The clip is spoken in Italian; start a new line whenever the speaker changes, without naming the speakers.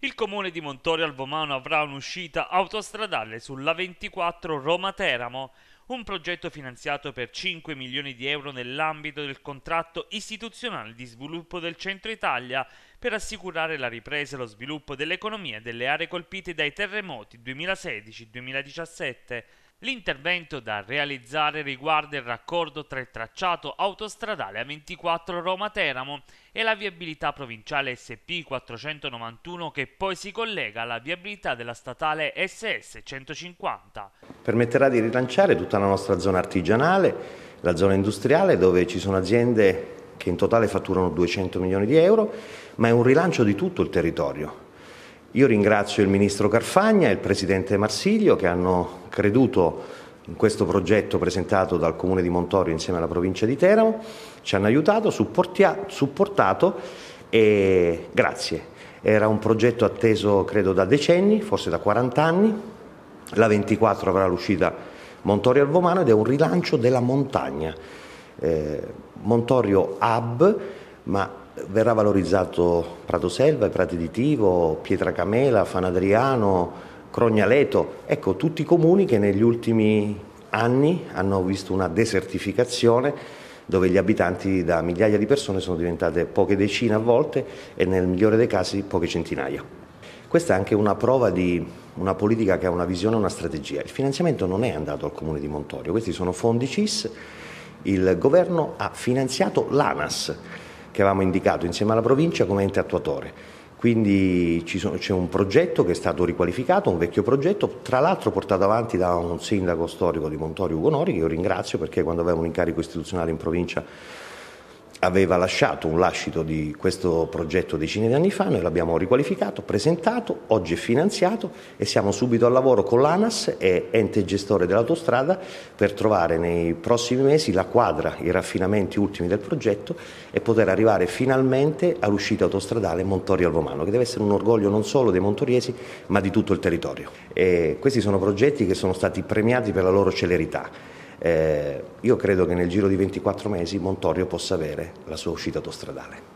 Il comune di Montorio Alvomano avrà un'uscita autostradale sulla 24 Roma-Teramo, un progetto finanziato per 5 milioni di euro nell'ambito del contratto istituzionale di sviluppo del Centro Italia per assicurare la ripresa e lo sviluppo dell'economia delle aree colpite dai terremoti 2016-2017 L'intervento da realizzare riguarda il raccordo tra il tracciato autostradale A24 Roma-Teramo e la viabilità provinciale SP491 che poi si collega alla viabilità della statale SS150.
Permetterà di rilanciare tutta la nostra zona artigianale, la zona industriale dove ci sono aziende che in totale fatturano 200 milioni di euro, ma è un rilancio di tutto il territorio io ringrazio il Ministro Carfagna e il Presidente Marsiglio che hanno creduto in questo progetto presentato dal Comune di Montorio insieme alla provincia di Teramo, ci hanno aiutato, supportato e grazie. Era un progetto atteso credo da decenni, forse da 40 anni, la 24 avrà l'uscita Montorio al Vomano ed è un rilancio della montagna. Eh, Montorio Hub ma verrà valorizzato Prato Selva, Prati di Tivo, Pietra Camela, Fanadriano, Crognaleto, ecco tutti i comuni che negli ultimi anni hanno visto una desertificazione dove gli abitanti da migliaia di persone sono diventate poche decine a volte e nel migliore dei casi poche centinaia. Questa è anche una prova di una politica che ha una visione e una strategia. Il finanziamento non è andato al comune di Montorio, questi sono fondi CIS, il governo ha finanziato l'ANAS che avevamo indicato insieme alla provincia come ente attuatore. Quindi c'è un progetto che è stato riqualificato, un vecchio progetto, tra l'altro portato avanti da un sindaco storico di Montorio Ugonori, che io ringrazio perché quando aveva un incarico istituzionale in provincia aveva lasciato un lascito di questo progetto decine di anni fa, noi l'abbiamo riqualificato, presentato, oggi è finanziato e siamo subito al lavoro con l'ANAS e ente gestore dell'autostrada per trovare nei prossimi mesi la quadra, i raffinamenti ultimi del progetto e poter arrivare finalmente all'uscita autostradale Montorio Alvomano, che deve essere un orgoglio non solo dei montoriesi ma di tutto il territorio. E questi sono progetti che sono stati premiati per la loro celerità eh, io credo che nel giro di 24 mesi Montorio possa avere la sua uscita autostradale.